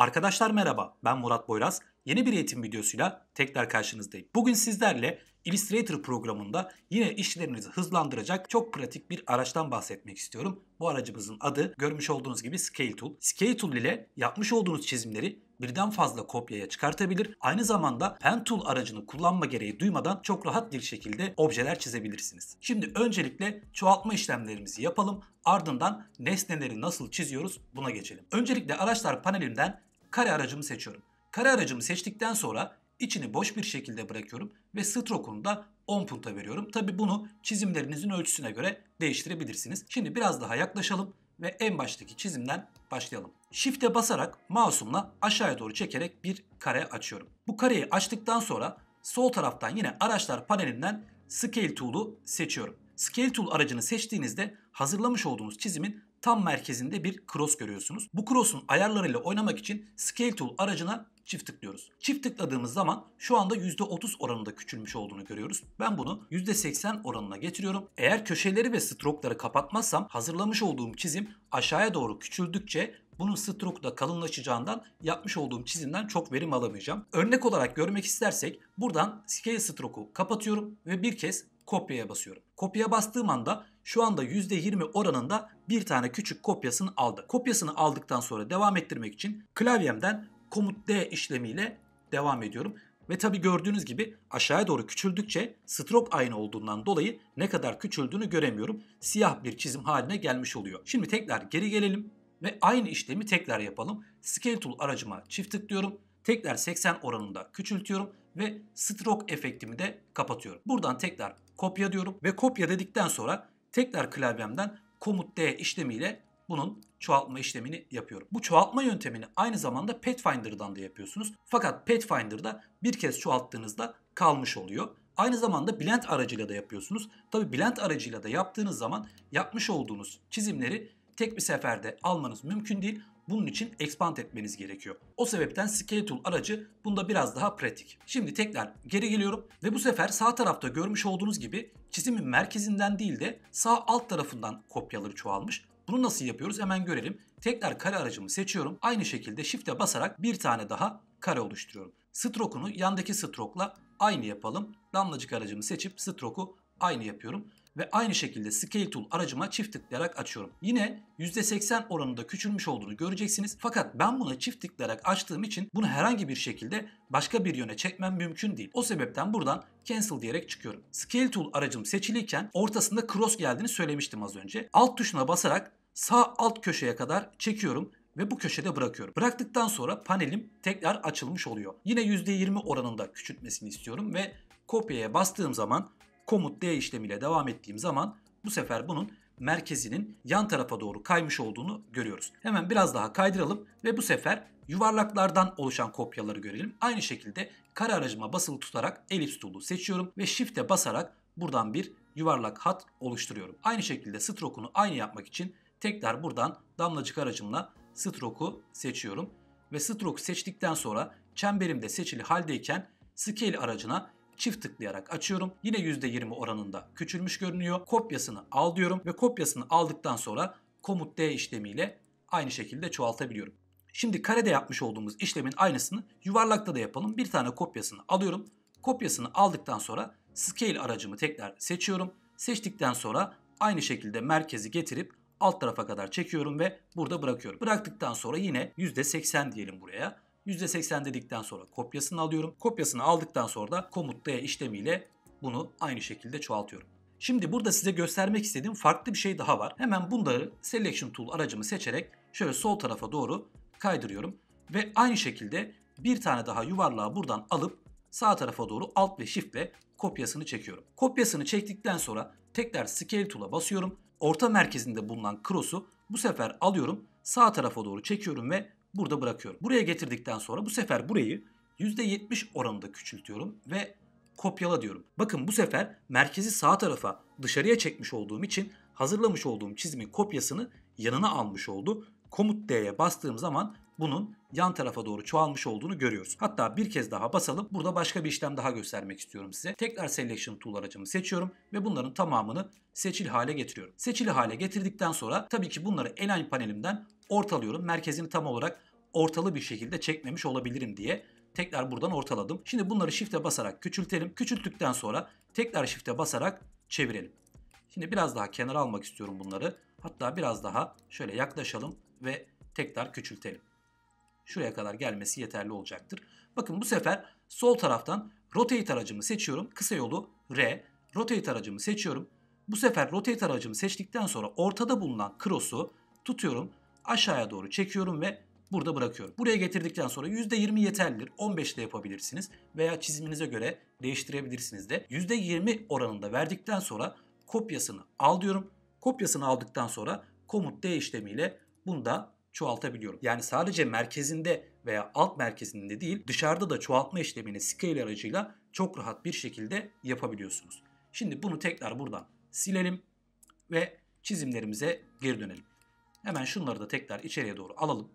Arkadaşlar merhaba, ben Murat Boyraz. Yeni bir eğitim videosuyla tekrar karşınızdayım. Bugün sizlerle Illustrator programında yine işlerinizi hızlandıracak çok pratik bir araçtan bahsetmek istiyorum. Bu aracımızın adı görmüş olduğunuz gibi Scale Tool. Scale Tool ile yapmış olduğunuz çizimleri birden fazla kopyaya çıkartabilir. Aynı zamanda Pen Tool aracını kullanma gereği duymadan çok rahat bir şekilde objeler çizebilirsiniz. Şimdi öncelikle çoğaltma işlemlerimizi yapalım. Ardından nesneleri nasıl çiziyoruz buna geçelim. Öncelikle araçlar panelimden kare aracımı seçiyorum. Kare aracımı seçtikten sonra içini boş bir şekilde bırakıyorum ve stroke'unu da 10 punta veriyorum. Tabi bunu çizimlerinizin ölçüsüne göre değiştirebilirsiniz. Şimdi biraz daha yaklaşalım ve en baştaki çizimden başlayalım. Shift'e basarak mouse'umla aşağıya doğru çekerek bir kare açıyorum. Bu kareyi açtıktan sonra sol taraftan yine araçlar panelinden Scale Tool'u seçiyorum. Scale Tool aracını seçtiğinizde hazırlamış olduğunuz çizimin tam merkezinde bir cross görüyorsunuz. Bu cross'un ayarlarıyla oynamak için Scale Tool aracına çift tıklıyoruz. Çift tıkladığımız zaman şu anda %30 oranında küçülmüş olduğunu görüyoruz. Ben bunu %80 oranına getiriyorum. Eğer köşeleri ve strokeları kapatmazsam hazırlamış olduğum çizim aşağıya doğru küçüldükçe bunun stroke da kalınlaşacağından yapmış olduğum çizimden çok verim alamayacağım. Örnek olarak görmek istersek buradan scale stroke'u kapatıyorum ve bir kez kopyaya basıyorum. Kopya bastığım anda şu anda %20 oranında bir tane küçük kopyasını aldı. Kopyasını aldıktan sonra devam ettirmek için klavyemden komut D işlemiyle devam ediyorum. Ve tabi gördüğünüz gibi aşağıya doğru küçüldükçe stroke aynı olduğundan dolayı ne kadar küçüldüğünü göremiyorum. Siyah bir çizim haline gelmiş oluyor. Şimdi tekrar geri gelelim ve aynı işlemi tekrar yapalım. Scale Tool aracıma çift tıklıyorum. Tekrar 80 oranında küçültüyorum ve stroke efektimi de kapatıyorum. Buradan tekrar kopya diyorum ve kopya dedikten sonra tekrar klavyemden komut D işlemiyle bunun çoğaltma işlemini yapıyorum. Bu çoğaltma yöntemini aynı zamanda Pathfinder'dan da yapıyorsunuz. Fakat Pathfinder'da bir kez çoğalttığınızda kalmış oluyor. Aynı zamanda Blend aracıyla da yapıyorsunuz. Tabi Blend aracıyla da yaptığınız zaman yapmış olduğunuz çizimleri tek bir seferde almanız mümkün değil. Bunun için expand etmeniz gerekiyor. O sebepten Scale Tool aracı bunda biraz daha pratik. Şimdi tekrar geri geliyorum ve bu sefer sağ tarafta görmüş olduğunuz gibi çizimin merkezinden değil de sağ alt tarafından kopyaları çoğalmış. Bunu nasıl yapıyoruz hemen görelim. Tekrar kare aracımı seçiyorum. Aynı şekilde shift'e basarak bir tane daha kare oluşturuyorum. Stroke'unu yandaki stroke'la aynı yapalım. Damlacık aracımı seçip stroke'u aynı yapıyorum ve aynı şekilde Scale Tool aracıma çift tıklayarak açıyorum. Yine %80 oranında küçülmüş olduğunu göreceksiniz. Fakat ben buna çift tıklayarak açtığım için bunu herhangi bir şekilde başka bir yöne çekmem mümkün değil. O sebepten buradan cancel diyerek çıkıyorum. Scale Tool aracım seçiliyken ortasında cross geldiğini söylemiştim az önce. Alt tuşuna basarak sağ alt köşeye kadar çekiyorum ve bu köşede bırakıyorum. Bıraktıktan sonra panelim tekrar açılmış oluyor. Yine %20 oranında küçültmesini istiyorum ve kopyaya bastığım zaman komut D işlemiyle devam ettiğim zaman bu sefer bunun merkezinin yan tarafa doğru kaymış olduğunu görüyoruz. Hemen biraz daha kaydıralım ve bu sefer yuvarlaklardan oluşan kopyaları görelim. Aynı şekilde kare aracıma basılı tutarak elips tool'u seçiyorum ve shift'e basarak buradan bir yuvarlak hat oluşturuyorum. Aynı şekilde stroke'unu aynı yapmak için tekrar buradan damlacık aracımla stroke'u seçiyorum ve stroke seçtikten sonra çemberimde seçili haldeyken scale aracına çift tıklayarak açıyorum. Yine %20 oranında küçülmüş görünüyor. Kopyasını al diyorum ve kopyasını aldıktan sonra komut D işlemiyle aynı şekilde çoğaltabiliyorum. Şimdi karede yapmış olduğumuz işlemin aynısını yuvarlakta da yapalım. Bir tane kopyasını alıyorum. Kopyasını aldıktan sonra scale aracımı tekrar seçiyorum. Seçtikten sonra aynı şekilde merkezi getirip alt tarafa kadar çekiyorum ve burada bırakıyorum. Bıraktıktan sonra yine %80 diyelim buraya %80 dedikten sonra kopyasını alıyorum. Kopyasını aldıktan sonra da komut D işlemiyle bunu aynı şekilde çoğaltıyorum. Şimdi burada size göstermek istediğim farklı bir şey daha var. Hemen bunları Selection Tool aracımı seçerek şöyle sol tarafa doğru kaydırıyorum. Ve aynı şekilde bir tane daha yuvarlağı buradan alıp sağ tarafa doğru Alt ve Shift ile kopyasını çekiyorum. Kopyasını çektikten sonra tekrar Scale Tool'a basıyorum. Orta merkezinde bulunan cross'u bu sefer alıyorum. Sağ tarafa doğru çekiyorum ve burada bırakıyorum. Buraya getirdikten sonra bu sefer burayı %70 oranında küçültüyorum ve kopyala diyorum. Bakın bu sefer merkezi sağ tarafa dışarıya çekmiş olduğum için hazırlamış olduğum çizimin kopyasını yanına almış oldu. Komut D'ye bastığım zaman bunun yan tarafa doğru çoğalmış olduğunu görüyoruz. Hatta bir kez daha basalım. Burada başka bir işlem daha göstermek istiyorum size. Tekrar Selection Tool aracımı seçiyorum ve bunların tamamını seçil hale getiriyorum. Seçili hale getirdikten sonra tabii ki bunları Align panelimden ortalıyorum. Merkezini tam olarak ortalı bir şekilde çekmemiş olabilirim diye tekrar buradan ortaladım. Şimdi bunları shift'e basarak küçültelim. Küçülttükten sonra tekrar shift'e basarak çevirelim. Şimdi biraz daha kenara almak istiyorum bunları. Hatta biraz daha şöyle yaklaşalım ve tekrar küçültelim. Şuraya kadar gelmesi yeterli olacaktır. Bakın bu sefer sol taraftan rotate aracımı seçiyorum. Kısa yolu R. Rotate aracımı seçiyorum. Bu sefer rotate aracımı seçtikten sonra ortada bulunan cross'u tutuyorum. Aşağıya doğru çekiyorum ve burada bırakıyorum. Buraya getirdikten sonra %20 yeterlidir. 15 de yapabilirsiniz veya çiziminize göre değiştirebilirsiniz de. %20 oranında verdikten sonra kopyasını al diyorum. Kopyasını aldıktan sonra komut D işlemiyle bunu da çoğaltabiliyorum. Yani sadece merkezinde veya alt merkezinde değil dışarıda da çoğaltma işlemini scale aracıyla çok rahat bir şekilde yapabiliyorsunuz. Şimdi bunu tekrar buradan silelim ve çizimlerimize geri dönelim. Hemen şunları da tekrar içeriye doğru alalım.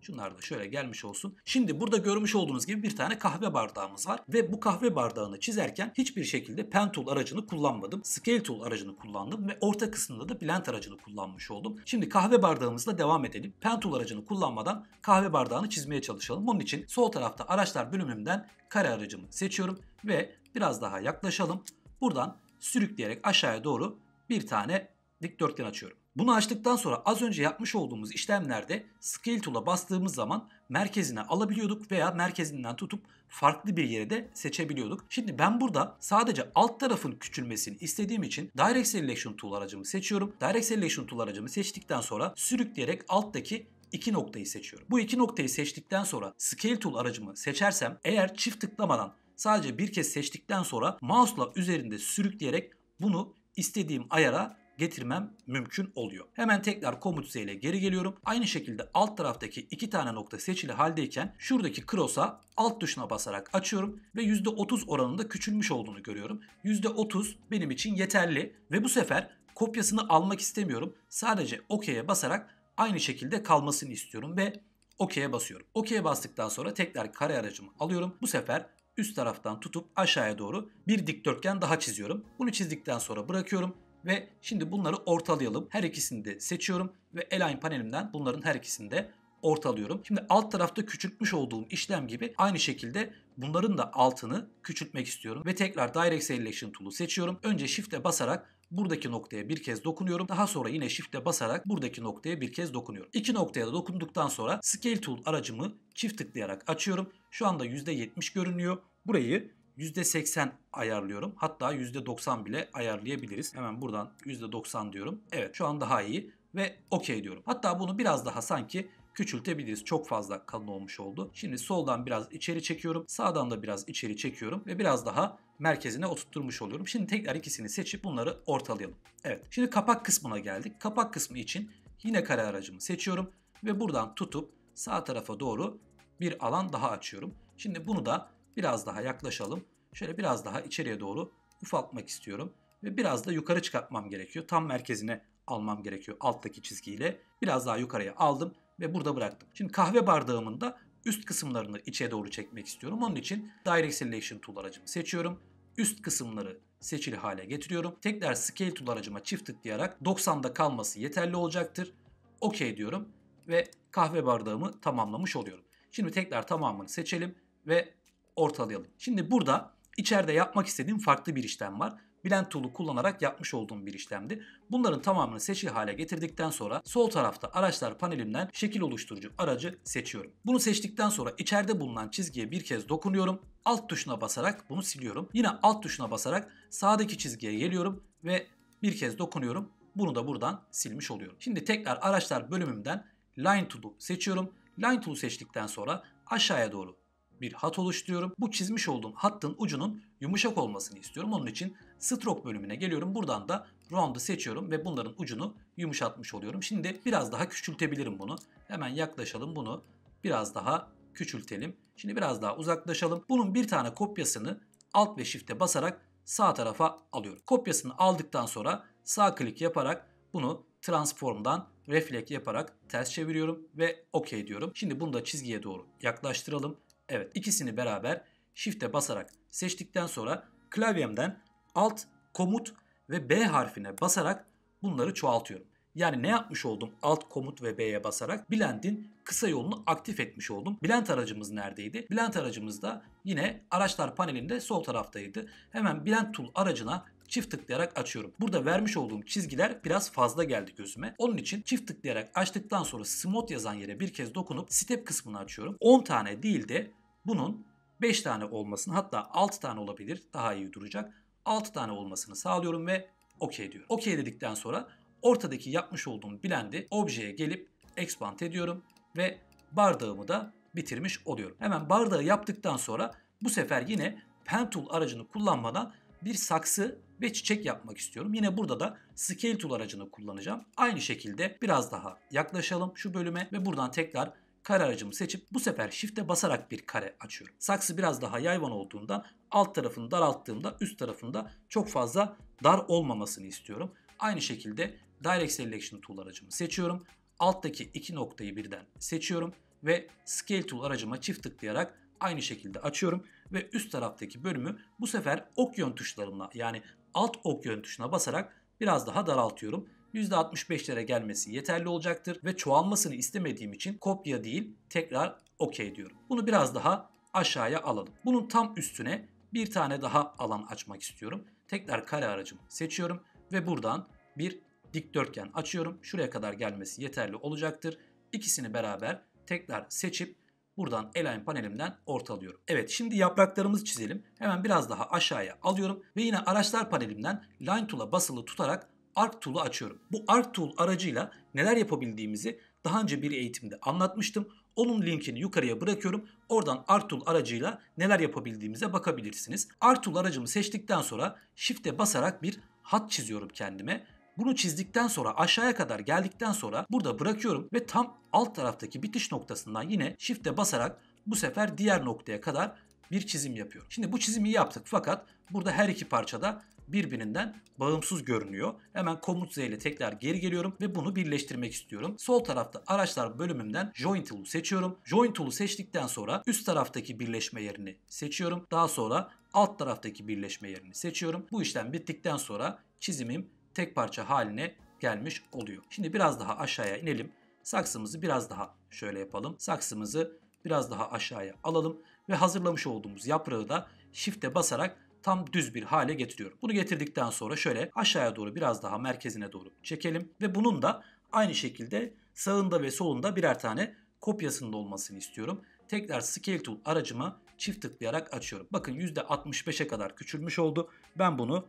Şunlar da şöyle gelmiş olsun. Şimdi burada görmüş olduğunuz gibi bir tane kahve bardağımız var ve bu kahve bardağını çizerken hiçbir şekilde pen tool aracını kullanmadım. Scale tool aracını kullandım ve orta kısmında da blend aracını kullanmış oldum. Şimdi kahve bardağımızla devam edelim. Pen tool aracını kullanmadan kahve bardağını çizmeye çalışalım. Bunun için sol tarafta araçlar bölümümden kare aracımı seçiyorum ve biraz daha yaklaşalım. Buradan sürükleyerek aşağıya doğru bir tane dikdörtgen açıyorum. Bunu açtıktan sonra az önce yapmış olduğumuz işlemlerde Scale Tool'a bastığımız zaman merkezine alabiliyorduk veya merkezinden tutup farklı bir yere de seçebiliyorduk. Şimdi ben burada sadece alt tarafın küçülmesini istediğim için Direct Selection Tool aracımı seçiyorum. Direct Selection Tool aracımı seçtikten sonra sürükleyerek alttaki iki noktayı seçiyorum. Bu iki noktayı seçtikten sonra Scale Tool aracımı seçersem eğer çift tıklamadan sadece bir kez seçtikten sonra mouse'la üzerinde sürükleyerek bunu istediğim ayara getirmem mümkün oluyor. Hemen tekrar komut Z ile geri geliyorum. Aynı şekilde alt taraftaki iki tane nokta seçili haldeyken şuradaki cross'a alt tuşuna basarak açıyorum ve %30 oranında küçülmüş olduğunu görüyorum. %30 benim için yeterli ve bu sefer kopyasını almak istemiyorum. Sadece OK'ye basarak aynı şekilde kalmasını istiyorum ve OK'ye basıyorum. OK'ye bastıktan sonra tekrar kare aracımı alıyorum. Bu sefer üst taraftan tutup aşağıya doğru bir dikdörtgen daha çiziyorum. Bunu çizdikten sonra bırakıyorum ve şimdi bunları ortalayalım. Her ikisini de seçiyorum ve Align panelimden bunların her ikisini de ortalıyorum. Şimdi alt tarafta küçültmüş olduğum işlem gibi aynı şekilde bunların da altını küçültmek istiyorum. Ve tekrar Direct Selection Tool'u seçiyorum. Önce Shift'e basarak buradaki noktaya bir kez dokunuyorum. Daha sonra yine Shift'e basarak buradaki noktaya bir kez dokunuyorum. İki noktaya da dokunduktan sonra Scale Tool aracımı çift tıklayarak açıyorum. Şu anda %70 görünüyor. Burayı %80 ayarlıyorum. Hatta %90 bile ayarlayabiliriz. Hemen buradan %90 diyorum. Evet şu an daha iyi ve okey diyorum. Hatta bunu biraz daha sanki küçültebiliriz. Çok fazla kalın olmuş oldu. Şimdi soldan biraz içeri çekiyorum. Sağdan da biraz içeri çekiyorum ve biraz daha merkezine oturtmuş oluyorum. Şimdi tekrar ikisini seçip bunları ortalayalım. Evet. Şimdi kapak kısmına geldik. Kapak kısmı için yine kare aracımı seçiyorum ve buradan tutup sağ tarafa doğru bir alan daha açıyorum. Şimdi bunu da Biraz daha yaklaşalım. Şöyle biraz daha içeriye doğru ufaltmak istiyorum. Ve biraz da yukarı çıkartmam gerekiyor. Tam merkezine almam gerekiyor alttaki çizgiyle. Biraz daha yukarıya aldım ve burada bıraktım. Şimdi kahve bardağımın da üst kısımlarını içe doğru çekmek istiyorum. Onun için Direct Selection Tool aracımı seçiyorum. Üst kısımları seçili hale getiriyorum. Tekrar Scale Tool aracıma çift tıklayarak 90'da kalması yeterli olacaktır. Okey diyorum ve kahve bardağımı tamamlamış oluyorum. Şimdi tekrar tamamını seçelim ve ortalayalım. Şimdi burada içeride yapmak istediğim farklı bir işlem var. Blend Tool'u kullanarak yapmış olduğum bir işlemdi. Bunların tamamını seçili hale getirdikten sonra sol tarafta araçlar panelimden şekil oluşturucu aracı seçiyorum. Bunu seçtikten sonra içeride bulunan çizgiye bir kez dokunuyorum. Alt tuşuna basarak bunu siliyorum. Yine alt tuşuna basarak sağdaki çizgiye geliyorum ve bir kez dokunuyorum. Bunu da buradan silmiş oluyorum. Şimdi tekrar araçlar bölümümden Line Tool'u seçiyorum. Line Tool'u seçtikten sonra aşağıya doğru bir hat oluşturuyorum. Bu çizmiş olduğum hattın ucunun yumuşak olmasını istiyorum. Onun için stroke bölümüne geliyorum. Buradan da round'u seçiyorum ve bunların ucunu yumuşatmış oluyorum. Şimdi biraz daha küçültebilirim bunu. Hemen yaklaşalım bunu. Biraz daha küçültelim. Şimdi biraz daha uzaklaşalım. Bunun bir tane kopyasını alt ve shift'e basarak sağ tarafa alıyorum. Kopyasını aldıktan sonra sağ klik yaparak bunu transform'dan reflek yaparak ters çeviriyorum ve okey diyorum. Şimdi bunu da çizgiye doğru yaklaştıralım Evet ikisini beraber Shift'e basarak seçtikten sonra klavyemden Alt, Komut ve B harfine basarak bunları çoğaltıyorum. Yani ne yapmış oldum? Alt komut ve B'ye basarak Blend'in kısa yolunu aktif etmiş oldum. Blend aracımız neredeydi? Blend aracımız da yine araçlar panelinde sol taraftaydı. Hemen Blend Tool aracına çift tıklayarak açıyorum. Burada vermiş olduğum çizgiler biraz fazla geldi gözüme. Onun için çift tıklayarak açtıktan sonra Smooth yazan yere bir kez dokunup Step kısmını açıyorum. 10 tane değil de bunun 5 tane olmasını hatta 6 tane olabilir daha iyi duracak. 6 tane olmasını sağlıyorum ve okey diyorum. Okey dedikten sonra ortadaki yapmış olduğum blendi objeye gelip expand ediyorum ve bardağımı da bitirmiş oluyorum. Hemen bardağı yaptıktan sonra bu sefer yine pen tool aracını kullanmadan bir saksı ve çiçek yapmak istiyorum. Yine burada da scale tool aracını kullanacağım. Aynı şekilde biraz daha yaklaşalım şu bölüme ve buradan tekrar kare aracımı seçip bu sefer shift'e basarak bir kare açıyorum. Saksı biraz daha yayvan olduğundan alt tarafını daralttığımda üst tarafında çok fazla dar olmamasını istiyorum. Aynı şekilde Direct Selection Tool aracımı seçiyorum. Alttaki iki noktayı birden seçiyorum ve Scale Tool aracıma çift tıklayarak aynı şekilde açıyorum ve üst taraftaki bölümü bu sefer ok yön tuşlarımla yani alt ok yön tuşuna basarak biraz daha daraltıyorum %65'lere gelmesi yeterli olacaktır ve çoğalmasını istemediğim için kopya değil tekrar okey diyorum. Bunu biraz daha aşağıya alalım. Bunun tam üstüne bir tane daha alan açmak istiyorum. Tekrar kare aracımı seçiyorum ve buradan bir dikdörtgen açıyorum. Şuraya kadar gelmesi yeterli olacaktır. İkisini beraber tekrar seçip buradan align panelimden ortalıyorum. Evet şimdi yapraklarımızı çizelim. Hemen biraz daha aşağıya alıyorum ve yine araçlar panelimden line tool'a basılı tutarak ArcTool'u açıyorum. Bu ArcTool aracıyla neler yapabildiğimizi daha önce bir eğitimde anlatmıştım. Onun linkini yukarıya bırakıyorum. Oradan ArcTool aracıyla neler yapabildiğimize bakabilirsiniz. ArcTool aracımı seçtikten sonra Shift'e basarak bir hat çiziyorum kendime. Bunu çizdikten sonra aşağıya kadar geldikten sonra burada bırakıyorum ve tam alt taraftaki bitiş noktasından yine Shift'e basarak bu sefer diğer noktaya kadar bir çizim yapıyorum. Şimdi bu çizimi yaptık fakat burada her iki parçada birbirinden bağımsız görünüyor. Hemen komut Z ile tekrar geri geliyorum ve bunu birleştirmek istiyorum. Sol tarafta araçlar bölümümden Join Tool'u seçiyorum. Join Tool'u seçtikten sonra üst taraftaki birleşme yerini seçiyorum. Daha sonra alt taraftaki birleşme yerini seçiyorum. Bu işlem bittikten sonra çizimim tek parça haline gelmiş oluyor. Şimdi biraz daha aşağıya inelim. Saksımızı biraz daha şöyle yapalım. Saksımızı biraz daha aşağıya alalım ve hazırlamış olduğumuz yaprağı da shift'e basarak tam düz bir hale getiriyorum. Bunu getirdikten sonra şöyle aşağıya doğru biraz daha merkezine doğru çekelim ve bunun da aynı şekilde sağında ve solunda birer tane kopyasının olmasını istiyorum. Tekrar Scale Tool aracımı çift tıklayarak açıyorum. Bakın %65'e kadar küçülmüş oldu. Ben bunu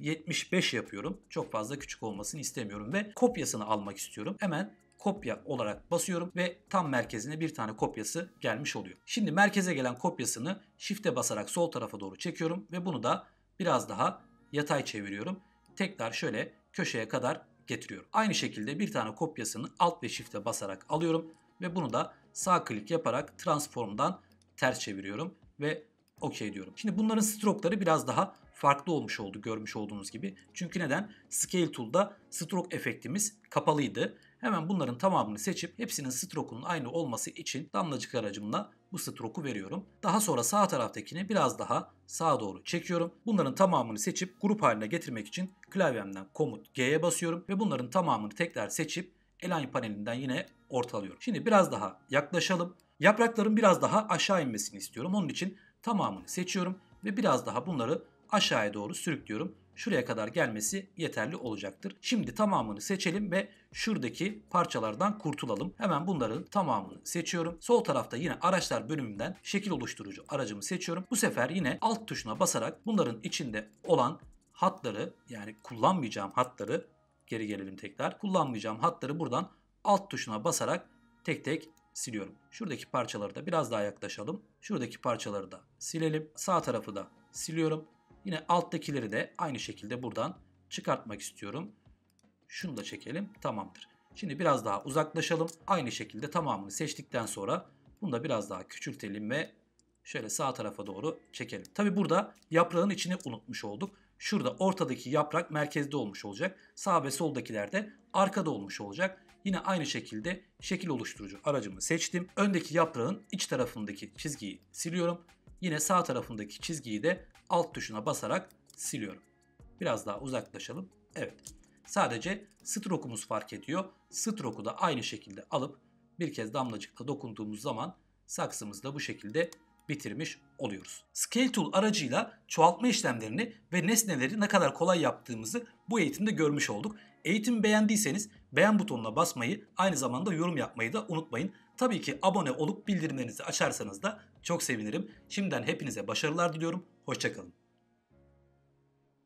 %75 yapıyorum. Çok fazla küçük olmasını istemiyorum ve kopyasını almak istiyorum. Hemen kopya olarak basıyorum ve tam merkezine bir tane kopyası gelmiş oluyor. Şimdi merkeze gelen kopyasını shift'e basarak sol tarafa doğru çekiyorum ve bunu da biraz daha yatay çeviriyorum. Tekrar şöyle köşeye kadar getiriyorum. Aynı şekilde bir tane kopyasını alt ve shift'e basarak alıyorum ve bunu da sağ klik yaparak transform'dan ters çeviriyorum ve okey diyorum. Şimdi bunların stroke'ları biraz daha farklı olmuş oldu görmüş olduğunuz gibi. Çünkü neden? Scale Tool'da stroke efektimiz kapalıydı. Hemen bunların tamamını seçip hepsinin strokunun aynı olması için damlacık aracımla bu stroku veriyorum. Daha sonra sağ taraftakini biraz daha sağa doğru çekiyorum. Bunların tamamını seçip grup haline getirmek için klavyemden komut G'ye basıyorum ve bunların tamamını tekrar seçip Align panelinden yine ortalıyorum. Şimdi biraz daha yaklaşalım. Yaprakların biraz daha aşağı inmesini istiyorum. Onun için tamamını seçiyorum ve biraz daha bunları aşağıya doğru sürüklüyorum şuraya kadar gelmesi yeterli olacaktır. Şimdi tamamını seçelim ve şuradaki parçalardan kurtulalım. Hemen bunların tamamını seçiyorum. Sol tarafta yine araçlar bölümünden şekil oluşturucu aracımı seçiyorum. Bu sefer yine alt tuşuna basarak bunların içinde olan hatları yani kullanmayacağım hatları geri gelelim tekrar. Kullanmayacağım hatları buradan alt tuşuna basarak tek tek siliyorum. Şuradaki parçaları da biraz daha yaklaşalım. Şuradaki parçaları da silelim. Sağ tarafı da siliyorum. Yine alttakileri de aynı şekilde buradan çıkartmak istiyorum. Şunu da çekelim. Tamamdır. Şimdi biraz daha uzaklaşalım. Aynı şekilde tamamını seçtikten sonra bunu da biraz daha küçültelim ve şöyle sağ tarafa doğru çekelim. Tabi burada yaprağın içini unutmuş olduk. Şurada ortadaki yaprak merkezde olmuş olacak. Sağ ve soldakiler de arkada olmuş olacak. Yine aynı şekilde şekil oluşturucu aracımı seçtim. Öndeki yaprağın iç tarafındaki çizgiyi siliyorum. Yine sağ tarafındaki çizgiyi de alt tuşuna basarak siliyorum. Biraz daha uzaklaşalım. Evet. Sadece stroke'umuz fark ediyor. Stroke'u da aynı şekilde alıp bir kez damlacıkla dokunduğumuz zaman saksımızı da bu şekilde bitirmiş oluyoruz. Scale Tool aracıyla çoğaltma işlemlerini ve nesneleri ne kadar kolay yaptığımızı bu eğitimde görmüş olduk. Eğitimi beğendiyseniz beğen butonuna basmayı aynı zamanda yorum yapmayı da unutmayın. Tabii ki abone olup bildirimlerinizi açarsanız da çok sevinirim. Şimdiden hepinize başarılar diliyorum. Hoşçakalın.